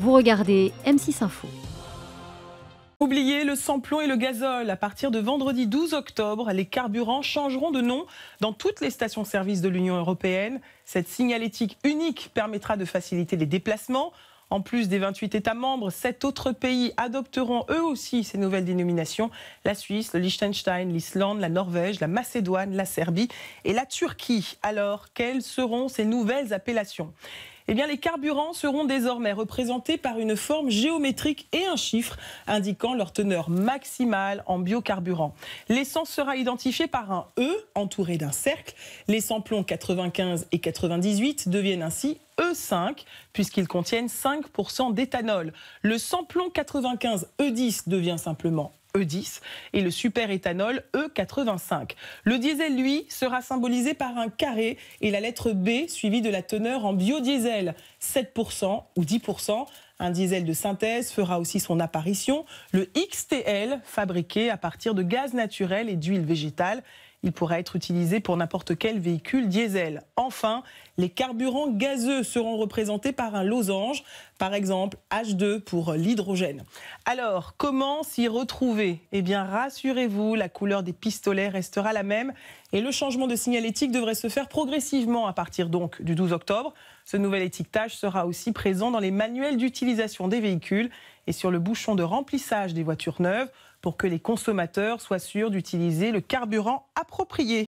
Vous regardez M6 Info. Oubliez le samplon et le gazole. À partir de vendredi 12 octobre, les carburants changeront de nom dans toutes les stations-service de l'Union européenne. Cette signalétique unique permettra de faciliter les déplacements. En plus des 28 États membres, sept autres pays adopteront eux aussi ces nouvelles dénominations. La Suisse, le Liechtenstein, l'Islande, la Norvège, la Macédoine, la Serbie et la Turquie. Alors, quelles seront ces nouvelles appellations eh les carburants seront désormais représentés par une forme géométrique et un chiffre indiquant leur teneur maximale en biocarburant. L'essence sera identifiée par un E entouré d'un cercle. Les samplons 95 et 98 deviennent ainsi E5 puisqu'ils contiennent 5% d'éthanol. Le samplon 95 E10 devient simplement E10 et le superéthanol E85. Le diesel, lui, sera symbolisé par un carré et la lettre B suivie de la teneur en biodiesel, 7% ou 10%. Un diesel de synthèse fera aussi son apparition, le XTL, fabriqué à partir de gaz naturel et d'huile végétale. Il pourra être utilisé pour n'importe quel véhicule diesel. Enfin, les carburants gazeux seront représentés par un losange, par exemple H2 pour l'hydrogène. Alors, comment s'y retrouver Eh bien, rassurez-vous, la couleur des pistolets restera la même et le changement de signalétique devrait se faire progressivement à partir donc du 12 octobre. Ce nouvel étiquetage sera aussi présent dans les manuels d'utilisation des véhicules et sur le bouchon de remplissage des voitures neuves pour que les consommateurs soient sûrs d'utiliser le carburant approprié.